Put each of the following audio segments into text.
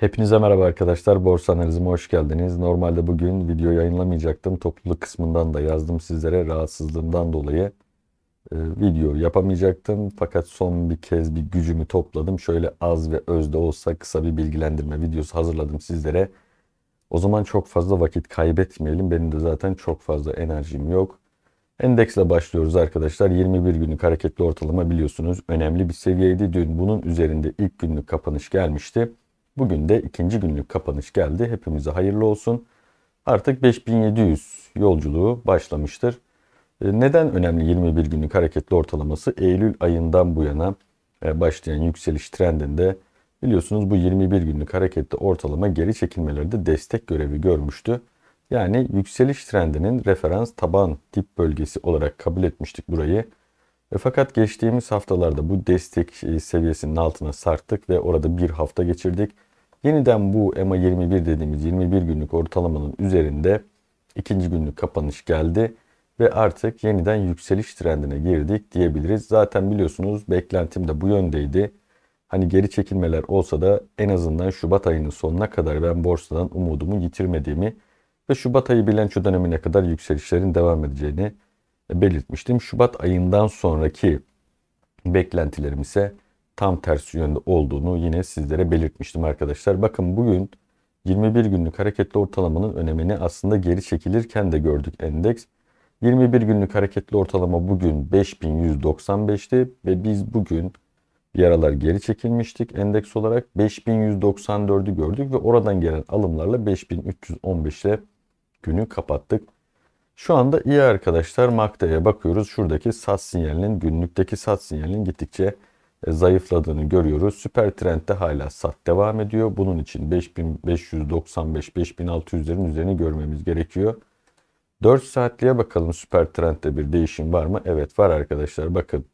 Hepinize merhaba arkadaşlar. Borsa analizime hoş geldiniz. Normalde bugün video yayınlamayacaktım. Topluluk kısmından da yazdım sizlere rahatsızlığımdan dolayı. E, video yapamayacaktım. Fakat son bir kez bir gücümü topladım. Şöyle az ve özde olsa kısa bir bilgilendirme videosu hazırladım sizlere. O zaman çok fazla vakit kaybetmeyelim. Benim de zaten çok fazla enerjim yok. Endeksle başlıyoruz arkadaşlar. 21 günlük hareketli ortalama biliyorsunuz önemli bir seviyeydi. Dün bunun üzerinde ilk günlük kapanış gelmişti. Bugün de ikinci günlük kapanış geldi. Hepimize hayırlı olsun. Artık 5700 yolculuğu başlamıştır. E, neden önemli 21 günlük hareketli ortalaması? Eylül ayından bu yana e, başlayan yükseliş trendinde biliyorsunuz bu 21 günlük hareketli ortalama geri çekilmelerde destek görevi görmüştü. Yani yükseliş trendinin referans taban dip bölgesi olarak kabul etmiştik burayı. E fakat geçtiğimiz haftalarda bu destek e, seviyesinin altına sarttık ve orada bir hafta geçirdik. Yeniden bu EMA 21 dediğimiz 21 günlük ortalamanın üzerinde ikinci günlük kapanış geldi ve artık yeniden yükseliş trendine girdik diyebiliriz. Zaten biliyorsunuz beklentim de bu yöndeydi. Hani geri çekilmeler olsa da en azından Şubat ayının sonuna kadar ben borsadan umudumu yitirmediğimi ve Şubat ayı bilanço dönemine kadar yükselişlerin devam edeceğini belirtmiştim. Şubat ayından sonraki beklentilerim ise tam tersi yönde olduğunu yine sizlere belirtmiştim arkadaşlar. Bakın bugün 21 günlük hareketli ortalamanın önemini aslında geri çekilirken de gördük endeks. 21 günlük hareketli ortalama bugün 5195'ti ve biz bugün yaralar geri çekilmiştik endeks olarak 5194'ü gördük ve oradan gelen alımlarla 5315'e günü kapattık. Şu anda iyi arkadaşlar Makta'ya bakıyoruz. Şuradaki sat sinyalinin günlükteki sat sinyalinin gittikçe e, zayıfladığını görüyoruz. Süper trendde hala sat devam ediyor. Bunun için 5595-5600'lerin üzerini görmemiz gerekiyor. 4 saatliğe bakalım süper trendde bir değişim var mı? Evet var arkadaşlar bakın.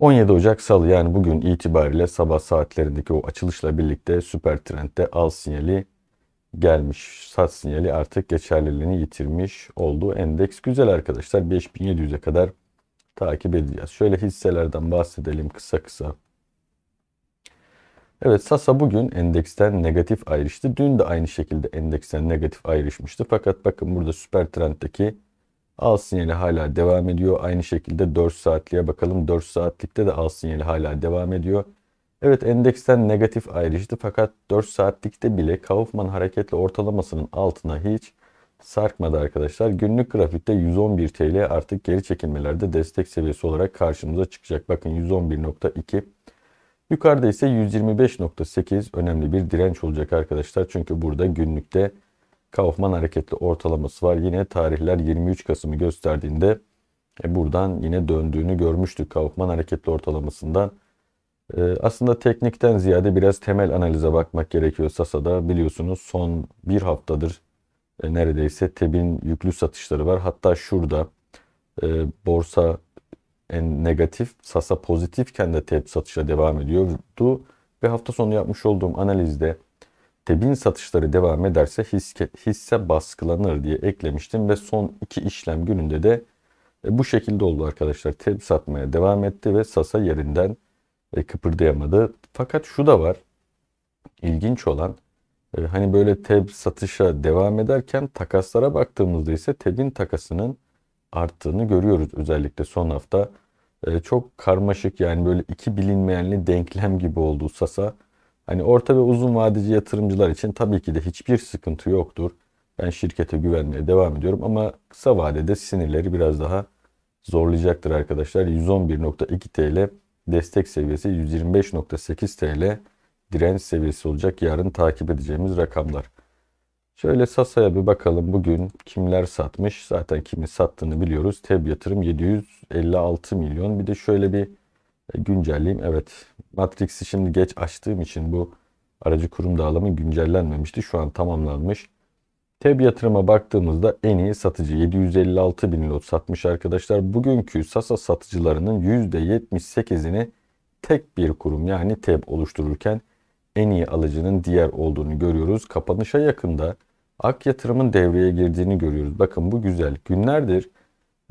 17 Ocak Salı yani bugün itibariyle sabah saatlerindeki o açılışla birlikte süper trendde al sinyali gelmiş. Sat sinyali artık geçerliliğini yitirmiş oldu. endeks. Güzel arkadaşlar 5700'e kadar takip edeceğiz. Şöyle hisselerden bahsedelim kısa kısa. Evet Sasa bugün endeksten negatif ayrıştı. Dün de aynı şekilde endeksten negatif ayrışmıştı. Fakat bakın burada süper trendteki al sinyali hala devam ediyor. Aynı şekilde 4 saatliğe bakalım. 4 saatlikte de al sinyali hala devam ediyor. Evet endeksten negatif ayrıştı fakat 4 saatlikte bile Kaufman hareketli ortalamasının altına hiç sarkmadı arkadaşlar. Günlük grafikte 111 TL artık geri çekilmelerde destek seviyesi olarak karşımıza çıkacak. Bakın 111.2 Yukarıda ise 125.8 önemli bir direnç olacak arkadaşlar. Çünkü burada günlükte Kaufman hareketli ortalaması var. Yine tarihler 23 Kasım'ı gösterdiğinde e buradan yine döndüğünü görmüştük Kaufman hareketli ortalamasından. Ee, aslında teknikten ziyade biraz temel analize bakmak gerekiyor Sasa'da. Biliyorsunuz son bir haftadır e, neredeyse TEB'in yüklü satışları var. Hatta şurada e, borsa en negatif, Sasa pozitifken de TEB satışa devam ediyordu. Ve hafta sonu yapmış olduğum analizde TEB'in satışları devam ederse hisse, hisse baskılanır diye eklemiştim. Ve son iki işlem gününde de e, bu şekilde oldu arkadaşlar. TEB satmaya devam etti ve Sasa yerinden e, kıpırdayamadı. Fakat şu da var. ilginç olan e, hani böyle TEB satışa devam ederken takaslara baktığımızda ise TEB'in takasının arttığını görüyoruz. Özellikle son hafta e, çok karmaşık yani böyle iki bilinmeyenli denklem gibi oldu Sasa. Hani orta ve uzun vadeci yatırımcılar için tabii ki de hiçbir sıkıntı yoktur. Ben şirkete güvenmeye devam ediyorum ama kısa vadede sinirleri biraz daha zorlayacaktır arkadaşlar. 111.2 TL destek seviyesi 125.8 TL direnç seviyesi olacak yarın takip edeceğimiz rakamlar. Şöyle Sasa'ya bir bakalım bugün kimler satmış. Zaten kimin sattığını biliyoruz. Teb yatırım 756 milyon. Bir de şöyle bir e, güncelleyeyim. Evet Matrix'i şimdi geç açtığım için bu aracı kurum dağılımı güncellenmemişti. Şu an tamamlanmış. TEB yatırıma baktığımızda en iyi satıcı 756 bin lot satmış arkadaşlar. Bugünkü Sasa satıcılarının %78'ini tek bir kurum yani TEB oluştururken en iyi alıcının diğer olduğunu görüyoruz. Kapanışa yakında Ak Yatırım'ın devreye girdiğini görüyoruz. Bakın bu güzel. Günlerdir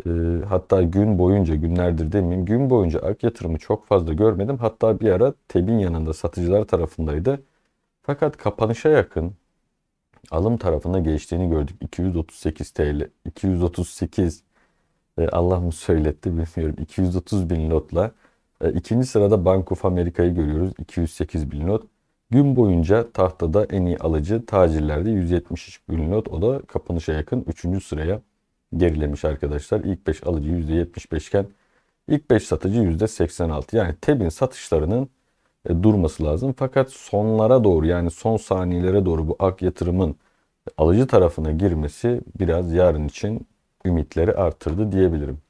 e, hatta gün boyunca günlerdir demeyeyim gün boyunca Ak Yatırım'ı çok fazla görmedim. Hatta bir ara TEB'in yanında satıcılar tarafındaydı. Fakat kapanışa yakın alım tarafına geçtiğini gördük. 238 TL, 238 e, Allah mı söyletti bilmiyorum. 230 bin lotla. E, ikinci sırada Bank of America'yı görüyoruz. 208 bin lot. Gün boyunca tahtada en iyi alıcı tacirlerde 173 bin lot. O da kapanışa yakın 3. sıraya gerilemiş arkadaşlar. İlk 5 alıcı %75 iken ilk 5 satıcı %86. Yani TEB'in satışlarının e, durması lazım. Fakat sonlara doğru yani son saniyelere doğru bu ak yatırımın alıcı tarafına girmesi biraz yarın için ümitleri artırdı diyebilirim.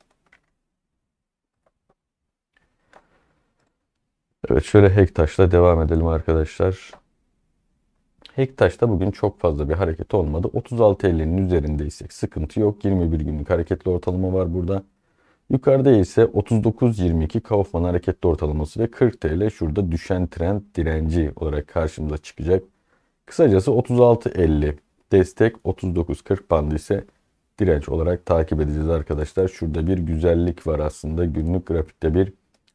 Evet şöyle Hektaş'la devam edelim arkadaşlar. Hektaş'ta bugün çok fazla bir hareket olmadı. 36.50'nin üzerindeysek sıkıntı yok. 21 günlük hareketli ortalama var burada. Yukarıda ise 39.22 Kaufman hareketli ortalaması ve 40 TL şurada düşen trend direnci olarak karşımıza çıkacak. Kısacası 36.50 destek 39.40 bandı ise direnç olarak takip edeceğiz arkadaşlar. Şurada bir güzellik var aslında. Günlük grafikte bir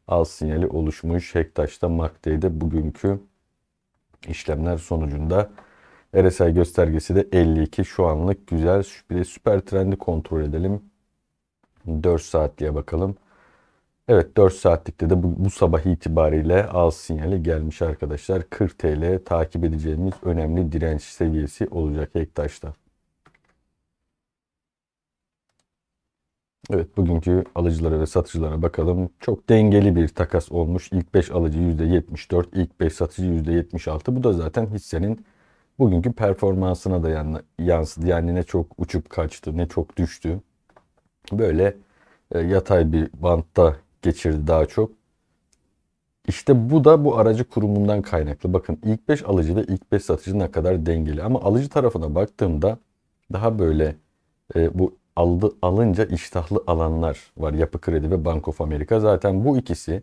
al sinyali oluşmuş. Hektaş'ta MACD'de bugünkü işlemler sonucunda RSI göstergesi de 52 şu anlık güzel. Bir de süper trendi kontrol edelim. 4 saatliğe bakalım. Evet 4 saatlikte de bu, bu sabah itibariyle al sinyali gelmiş arkadaşlar. 40 TL takip edeceğimiz önemli direnç seviyesi olacak Ektaş'ta. Evet bugünkü alıcılara ve satıcılara bakalım. Çok dengeli bir takas olmuş. İlk 5 alıcı %74, ilk 5 satıcı %76. Bu da zaten hissenin bugünkü performansına da yansıdı. Yani ne çok uçup kaçtı ne çok düştü böyle e, yatay bir bantta geçirdi daha çok. İşte bu da bu aracı kurumundan kaynaklı. Bakın ilk 5 alıcı ve ilk 5 satıcı ne kadar dengeli. Ama alıcı tarafına baktığımda daha böyle e, bu aldı, alınca iştahlı alanlar var. Yapı Kredi ve Bank of America. Zaten bu ikisi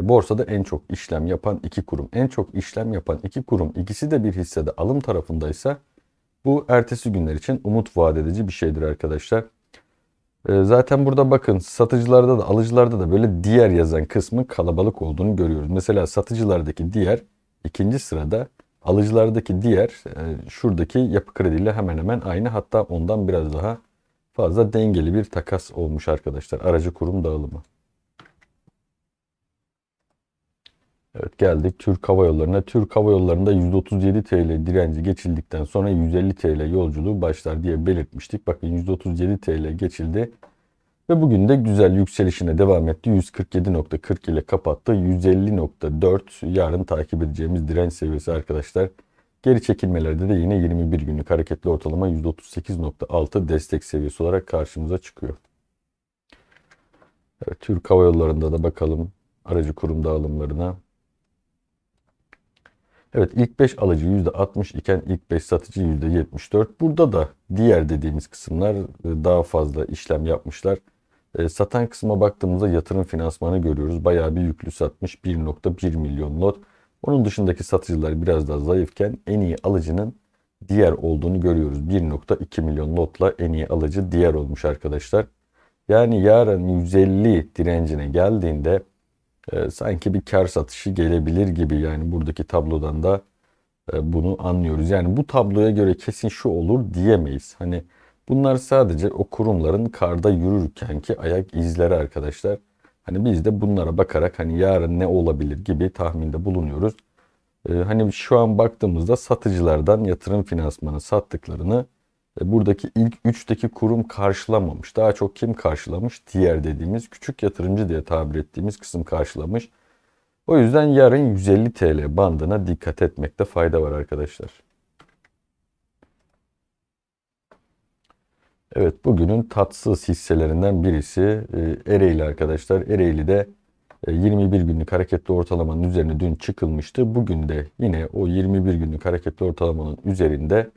e, borsada en çok işlem yapan iki kurum. En çok işlem yapan iki kurum ikisi de bir hissede alım tarafındaysa bu ertesi günler için umut vaat edici bir şeydir arkadaşlar. Ee, zaten burada bakın satıcılarda da alıcılarda da böyle diğer yazan kısmın kalabalık olduğunu görüyoruz. Mesela satıcılardaki diğer ikinci sırada alıcılardaki diğer e, şuradaki yapı krediyle hemen hemen aynı hatta ondan biraz daha fazla dengeli bir takas olmuş arkadaşlar aracı kurum dağılımı. Evet geldik Türk Hava Yolları'na. Türk Hava Yolları'nda 137 TL direnci geçildikten sonra 150 TL yolculuğu başlar diye belirtmiştik. Bakın 137 TL geçildi. Ve bugün de güzel yükselişine devam etti. 147.40 ile kapattı. 150.4 yarın takip edeceğimiz direnç seviyesi arkadaşlar. Geri çekilmelerde de yine 21 günlük hareketli ortalama 138.6 destek seviyesi olarak karşımıza çıkıyor. Evet, Türk Hava Yolları'nda da bakalım aracı kurum dağılımlarına. Evet ilk 5 alıcı %60 iken ilk 5 satıcı %74. Burada da diğer dediğimiz kısımlar e, daha fazla işlem yapmışlar. E, satan kısma baktığımızda yatırım finansmanı görüyoruz. Bayağı bir yüklü satmış 1.1 milyon lot. Onun dışındaki satıcılar biraz daha zayıfken en iyi alıcının diğer olduğunu görüyoruz. 1.2 milyon lotla en iyi alıcı diğer olmuş arkadaşlar. Yani yarın 150 direncine geldiğinde e, sanki bir kar satışı gelebilir gibi yani buradaki tablodan da e, bunu anlıyoruz. Yani bu tabloya göre kesin şu olur diyemeyiz. Hani bunlar sadece o kurumların karda yürürkenki ayak izleri arkadaşlar. Hani biz de bunlara bakarak hani yarın ne olabilir gibi tahminde bulunuyoruz. Ee, hani şu an baktığımızda satıcılardan yatırım finansmanı sattıklarını e, buradaki ilk üçteki kurum karşılamamış. Daha çok kim karşılamış? Diğer dediğimiz küçük yatırımcı diye tabir ettiğimiz kısım karşılamış. O yüzden yarın 150 TL bandına dikkat etmekte fayda var arkadaşlar. Evet bugünün tatsız hisselerinden birisi e, Ereğli arkadaşlar. Ereğli'de 21 e, günlük hareketli ortalamanın üzerine dün çıkılmıştı. Bugün de yine o 21 günlük hareketli ortalamanın üzerinde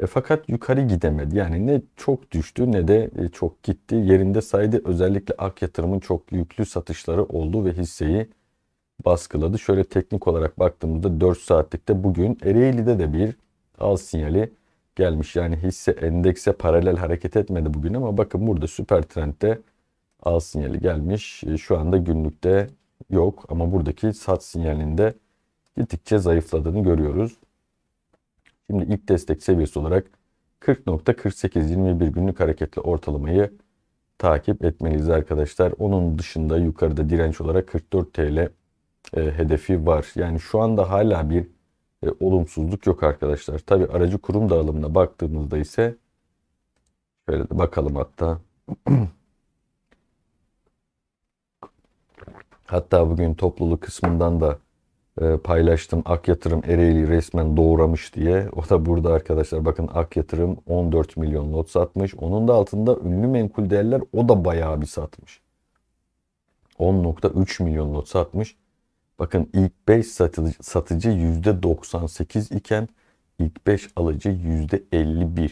e, fakat yukarı gidemedi. Yani ne çok düştü ne de e, çok gitti. Yerinde saydı özellikle Ak Yatırım'ın çok yüklü satışları oldu ve hisseyi baskıladı. Şöyle teknik olarak baktığımızda 4 saatlikte bugün Ereğli'de de bir al sinyali gelmiş. Yani hisse endekse paralel hareket etmedi bugün ama bakın burada süper trendde al sinyali gelmiş. E, şu anda günlükte yok ama buradaki sat sinyalinde gittikçe zayıfladığını görüyoruz. Şimdi ilk destek seviyesi olarak 40.4821 günlük hareketli ortalamayı takip etmeliyiz arkadaşlar. Onun dışında yukarıda direnç olarak 44 TL e, hedefi var. Yani şu anda hala bir e, olumsuzluk yok arkadaşlar. Tabi aracı kurum dağılımına baktığımızda ise şöyle de bakalım hatta. hatta bugün topluluk kısmından da e, paylaştım. Ak Yatırım Ereğli resmen doğramış diye. O da burada arkadaşlar bakın Ak Yatırım 14 milyon lot satmış. Onun da altında ünlü menkul değerler o da bayağı bir satmış. 10.3 milyon lot satmış. Bakın ilk 5 satıcı, satıcı %98 iken ilk 5 alıcı %51.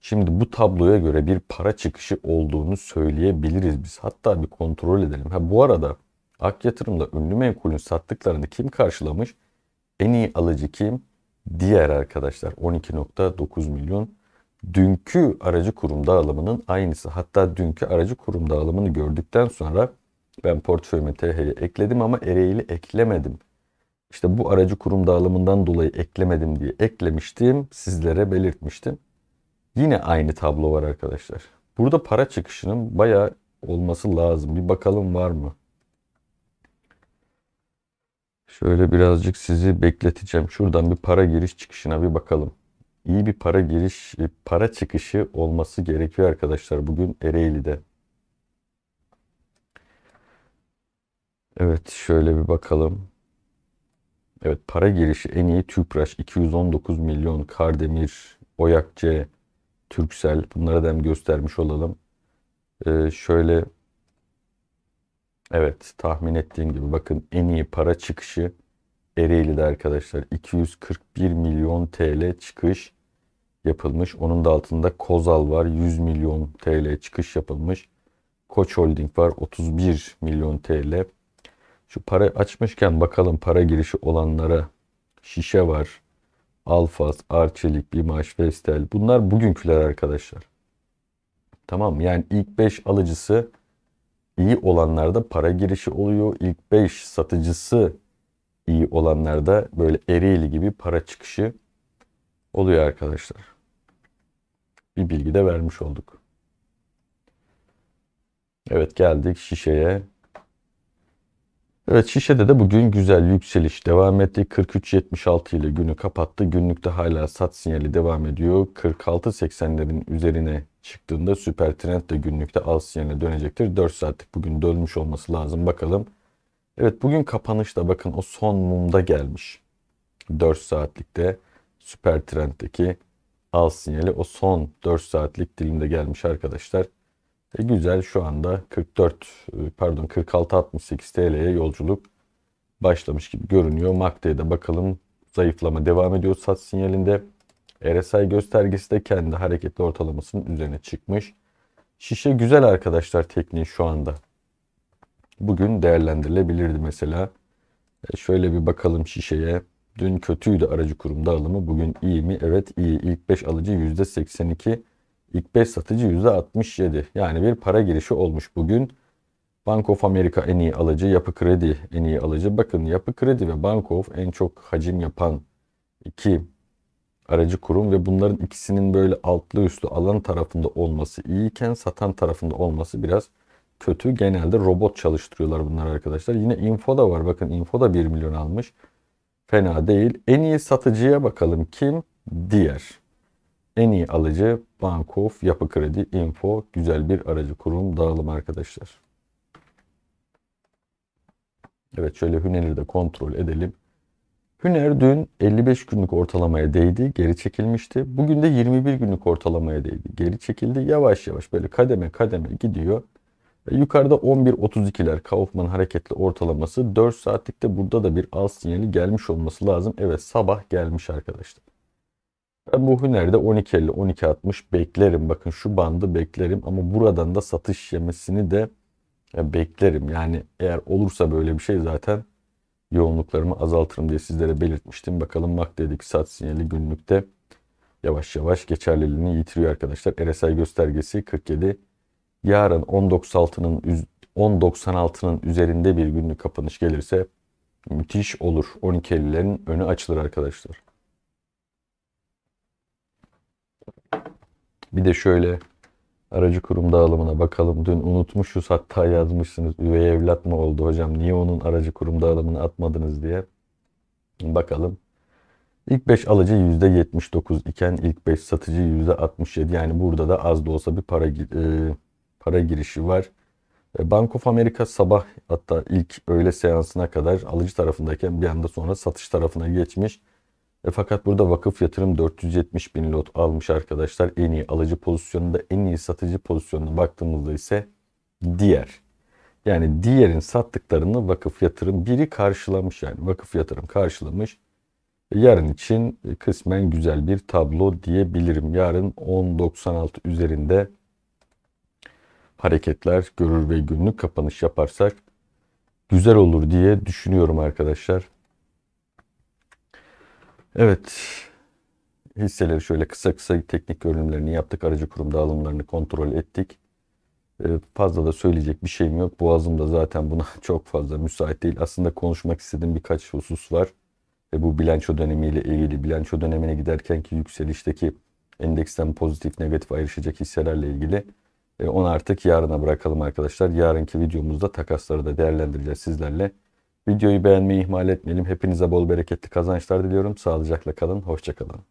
Şimdi bu tabloya göre bir para çıkışı olduğunu söyleyebiliriz biz. Hatta bir kontrol edelim. Ha bu arada Ak yatırımda ünlü menkulün sattıklarını kim karşılamış? En iyi alıcı kim? Diğer arkadaşlar 12.9 milyon. Dünkü aracı kurum dağılımının aynısı. Hatta dünkü aracı kurum dağılımını gördükten sonra ben portföyüme TH'yi ekledim ama Ereğli eklemedim. İşte bu aracı kurum dağılımından dolayı eklemedim diye eklemiştim. Sizlere belirtmiştim. Yine aynı tablo var arkadaşlar. Burada para çıkışının bayağı olması lazım. Bir bakalım var mı? Şöyle birazcık sizi bekleteceğim. Şuradan bir para giriş çıkışına bir bakalım. İyi bir para giriş, e, para çıkışı olması gerekiyor arkadaşlar bugün Ereğli'de. Evet şöyle bir bakalım. Evet para girişi en iyi Tüpraş 219 milyon, Kardemir, Oyakçe, Türksel bunlara da hem göstermiş olalım. Ee, şöyle Evet tahmin ettiğim gibi bakın en iyi para çıkışı Ereğli'de arkadaşlar 241 milyon TL çıkış yapılmış. Onun da altında Kozal var 100 milyon TL çıkış yapılmış. Koç Holding var 31 milyon TL. Şu para açmışken bakalım para girişi olanlara şişe var. Alfas, Arçelik, Bimaş, Vestel. Bunlar bugünküler arkadaşlar. Tamam yani ilk 5 alıcısı iyi olanlarda para girişi oluyor. İlk 5 satıcısı iyi olanlarda böyle Ereğli gibi para çıkışı oluyor arkadaşlar. Bir bilgi de vermiş olduk. Evet geldik şişeye. Evet şişede de bugün güzel yükseliş devam etti. 43.76 ile günü kapattı. Günlükte hala sat sinyali devam ediyor. 46.80'lerin üzerine çıktığında süper trend de günlükte al sinyaline dönecektir. 4 saatlik bugün dönmüş olması lazım. Bakalım. Evet bugün kapanışta bakın o son mumda gelmiş. 4 saatlikte süper trenddeki al sinyali o son 4 saatlik dilimde gelmiş arkadaşlar. E, güzel şu anda 44 e, pardon 46 68 TL'ye yolculuk başlamış gibi görünüyor. MACD'ye de bakalım zayıflama devam ediyor sat sinyalinde. RSI göstergesi de kendi hareketli ortalamasının üzerine çıkmış. Şişe güzel arkadaşlar tekniği şu anda. Bugün değerlendirilebilirdi mesela. E şöyle bir bakalım şişeye. Dün kötüydü aracı kurumda alımı. Bugün iyi mi? Evet iyi. İlk 5 alıcı %82. İlk 5 satıcı %67. Yani bir para girişi olmuş bugün. Bank of America en iyi alıcı, Yapı Kredi en iyi alıcı. Bakın Yapı Kredi ve Bank of en çok hacim yapan iki aracı kurum ve bunların ikisinin böyle altlı üstlü alan tarafında olması iyiyken satan tarafında olması biraz kötü. Genelde robot çalıştırıyorlar bunlar arkadaşlar. Yine info da var. Bakın info da 1 milyon almış. Fena değil. En iyi satıcıya bakalım kim? Diğer en iyi alıcı Bankof Yapı Kredi Info güzel bir aracı kurum dağılım arkadaşlar. Evet şöyle Hüner'i de kontrol edelim. Hüner dün 55 günlük ortalamaya değdi, geri çekilmişti. Bugün de 21 günlük ortalamaya değdi, geri çekildi. Yavaş yavaş böyle kademe kademe gidiyor. Ve yukarıda 11.32'ler Kaufman hareketli ortalaması 4 saatlikte burada da bir al sinyali gelmiş olması lazım. Evet sabah gelmiş arkadaşlar. Ben bu Hüner'de 12.50 12.60 beklerim. Bakın şu bandı beklerim ama buradan da satış yemesini de e, beklerim. Yani eğer olursa böyle bir şey zaten yoğunluklarımı azaltırım diye sizlere belirtmiştim. Bakalım MACD'deki sat sinyali günlükte yavaş yavaş geçerliliğini yitiriyor arkadaşlar. RSI göstergesi 47. Yarın 10.96'nın 10.96'nın üzerinde bir günlük kapanış gelirse müthiş olur. 12.50'lerin önü açılır arkadaşlar. Bir de şöyle aracı kurum dağılımına bakalım. Dün unutmuşuz hatta yazmışsınız. Üvey evlat mı oldu hocam? Niye onun aracı kurum dağılımını atmadınız diye. Bakalım. İlk 5 alıcı %79 iken ilk 5 satıcı %67. Yani burada da az da olsa bir para e, para girişi var. E, Bank of America sabah hatta ilk öğle seansına kadar alıcı tarafındayken bir anda sonra satış tarafına geçmiş. E fakat burada vakıf yatırım 470 bin lot almış arkadaşlar. En iyi alıcı pozisyonunda, en iyi satıcı pozisyonuna baktığımızda ise diğer. Yani diğerin sattıklarını vakıf yatırım biri karşılamış yani vakıf yatırım karşılamış. E, yarın için e, kısmen güzel bir tablo diyebilirim. Yarın 10.96 üzerinde hareketler görür ve günlük kapanış yaparsak güzel olur diye düşünüyorum arkadaşlar. Evet. Hisseleri şöyle kısa kısa teknik görünümlerini yaptık. Aracı kurum dağılımlarını kontrol ettik. Ee, fazla da söyleyecek bir şeyim yok. Boğazım da zaten buna çok fazla müsait değil. Aslında konuşmak istediğim birkaç husus var. Ve bu bilanço dönemiyle ilgili bilanço dönemine giderkenki yükselişteki endeksten pozitif negatif ayrışacak hisselerle ilgili ee, onu artık yarına bırakalım arkadaşlar. Yarınki videomuzda takasları da değerlendireceğiz sizlerle. Videoyu beğenmeyi ihmal etmeyelim. Hepinize bol bereketli kazançlar diliyorum. Sağlıcakla kalın, hoşçakalın.